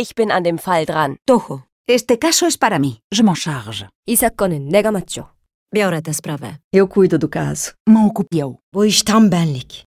Ich bin an dem Fall dran. Toho, este caso es para mí. Je m'en charge. 이사건은 내가 맡죠. biorę tę sprawę. Eu cuido do caso. Mă ocup eu. Bo istanbenlik.